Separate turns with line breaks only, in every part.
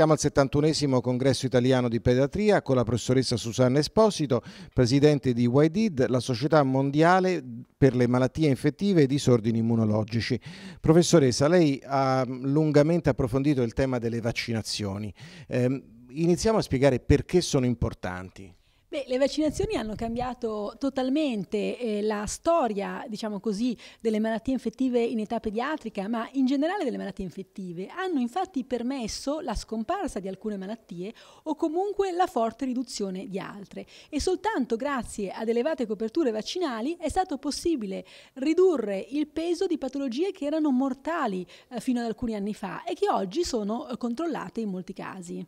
Siamo al 71 congresso italiano di pediatria con la professoressa Susanna Esposito, presidente di YDID, la società mondiale per le malattie infettive e i disordini immunologici. Professoressa, lei ha lungamente approfondito il tema delle vaccinazioni. Ehm, iniziamo a spiegare perché sono importanti.
Beh, le vaccinazioni hanno cambiato totalmente eh, la storia, diciamo così, delle malattie infettive in età pediatrica, ma in generale delle malattie infettive. Hanno infatti permesso la scomparsa di alcune malattie o comunque la forte riduzione di altre. E soltanto grazie ad elevate coperture vaccinali è stato possibile ridurre il peso di patologie che erano mortali eh, fino ad alcuni anni fa e che oggi sono eh, controllate in molti casi.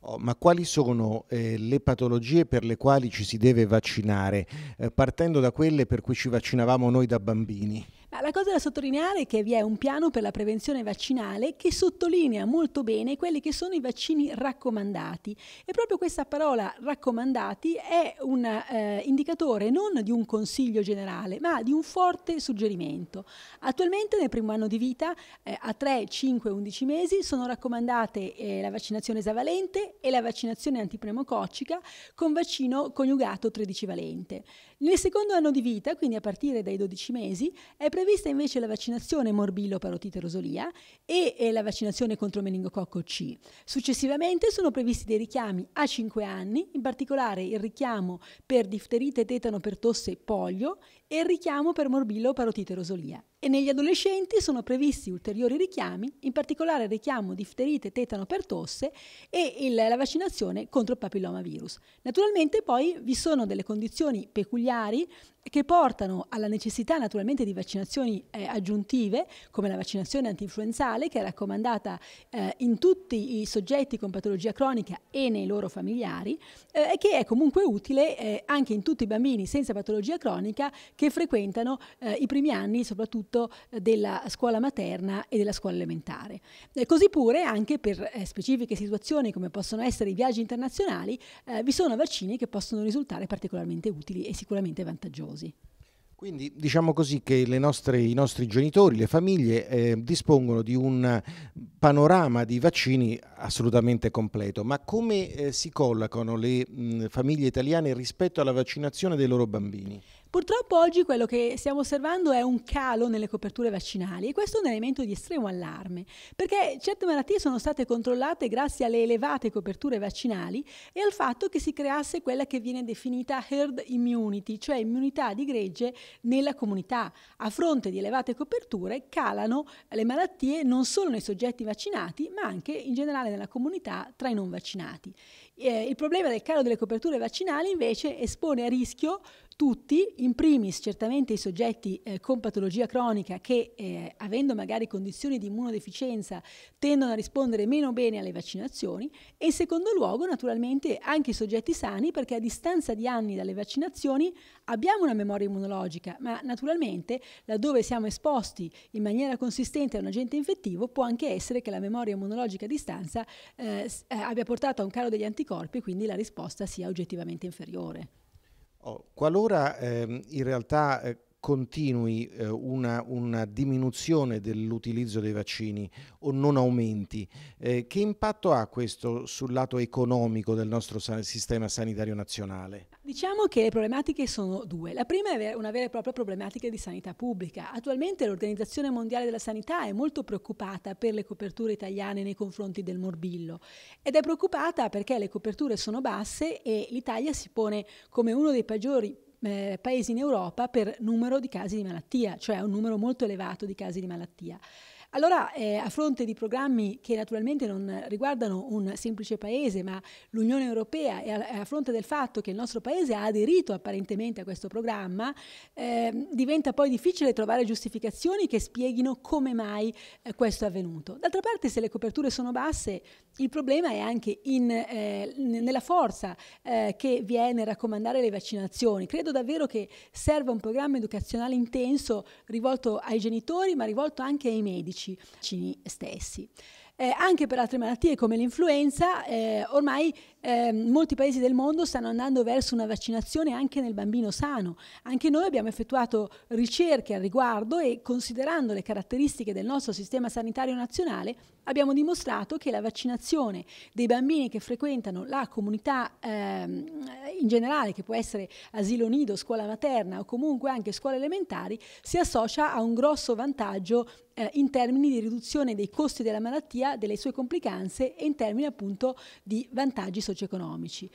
Oh, ma quali sono eh, le patologie per le quali ci si deve vaccinare, eh, partendo da quelle per cui ci vaccinavamo noi da bambini?
Ah, la cosa da sottolineare è che vi è un piano per la prevenzione vaccinale che sottolinea molto bene quelli che sono i vaccini raccomandati e proprio questa parola raccomandati è un eh, indicatore non di un consiglio generale ma di un forte suggerimento. Attualmente nel primo anno di vita eh, a 3, 5, 11 mesi sono raccomandate eh, la vaccinazione esavalente e la vaccinazione antipneumococcica con vaccino coniugato 13 valente. Nel secondo anno di vita, quindi a partire dai 12 mesi, è previsto prevista invece la vaccinazione morbillo parotite rosolia e, e la vaccinazione contro meningococco C. Successivamente sono previsti dei richiami a 5 anni, in particolare il richiamo per difterite, tetano, pertosse e polio e il richiamo per morbillo o parotite rosolia. E negli adolescenti sono previsti ulteriori richiami, in particolare il richiamo difterite, tetano per tosse e il, la vaccinazione contro il papillomavirus. Naturalmente poi vi sono delle condizioni peculiari che portano alla necessità naturalmente di vaccinazioni eh, aggiuntive, come la vaccinazione antinfluenzale che è raccomandata eh, in tutti i soggetti con patologia cronica e nei loro familiari eh, e che è comunque utile eh, anche in tutti i bambini senza patologia cronica che frequentano eh, i primi anni soprattutto eh, della scuola materna e della scuola elementare. Eh, così pure anche per eh, specifiche situazioni come possono essere i viaggi internazionali eh, vi sono vaccini che possono risultare particolarmente utili e sicuramente vantaggiosi. Quindi
diciamo così che nostre, i nostri genitori, le famiglie eh, dispongono di un panorama di vaccini assolutamente completo, ma come eh, si collocano le mh, famiglie italiane rispetto alla vaccinazione dei loro bambini?
Purtroppo oggi quello che stiamo osservando è un calo nelle coperture vaccinali e questo è un elemento di estremo allarme, perché certe malattie sono state controllate grazie alle elevate coperture vaccinali e al fatto che si creasse quella che viene definita herd immunity, cioè immunità di gregge nella comunità. A fronte di elevate coperture calano le malattie non solo nei soggetti vaccinati, ma anche in generale nella comunità tra i non vaccinati. Eh, il problema del calo delle coperture vaccinali invece espone a rischio tutti, in primis certamente i soggetti eh, con patologia cronica che eh, avendo magari condizioni di immunodeficienza tendono a rispondere meno bene alle vaccinazioni e in secondo luogo naturalmente anche i soggetti sani perché a distanza di anni dalle vaccinazioni abbiamo una memoria immunologica ma naturalmente laddove siamo esposti in maniera consistente a un agente infettivo può anche essere che la memoria immunologica a distanza eh, eh abbia portato a un calo degli anticorpi e quindi la risposta sia oggettivamente inferiore.
Oh, qualora ehm, in realtà eh, continui eh, una, una, diminuzione dell'utilizzo dei vaccini o non aumenti, eh, che impatto ha questo sul lato economico del nostro san sistema sanitario nazionale?
Diciamo che le problematiche sono due. La prima è una vera e propria problematica di sanità pubblica. Attualmente l'Organizzazione Mondiale della Sanità è molto preoccupata per le coperture italiane nei confronti del morbillo ed è preoccupata perché le coperture sono basse e l'Italia si pone come uno dei peggiori eh, paesi in Europa per numero di casi di malattia, cioè un numero molto elevato di casi di malattia. Allora, eh, a fronte di programmi che naturalmente non riguardano un semplice paese, ma l'Unione Europea e a, a fronte del fatto che il nostro paese ha aderito apparentemente a questo programma, eh, diventa poi difficile trovare giustificazioni che spieghino come mai eh, questo è avvenuto. D'altra parte, se le coperture sono basse, il problema è anche in, eh, nella forza eh, che viene è nel raccomandare le vaccinazioni. Credo davvero che serva un programma educazionale intenso rivolto ai genitori, ma rivolto anche ai medici vaccini stessi. Eh, anche per altre malattie come l'influenza, eh, ormai eh, molti paesi del mondo stanno andando verso una vaccinazione anche nel bambino sano. Anche noi abbiamo effettuato ricerche al riguardo e considerando le caratteristiche del nostro sistema sanitario nazionale abbiamo dimostrato che la vaccinazione dei bambini che frequentano la comunità ehm, in generale, che può essere asilo nido, scuola materna o comunque anche scuole elementari, si associa a un grosso vantaggio eh, in termini di riduzione dei costi della malattia, delle sue complicanze e in termini appunto di vantaggi socio-economici.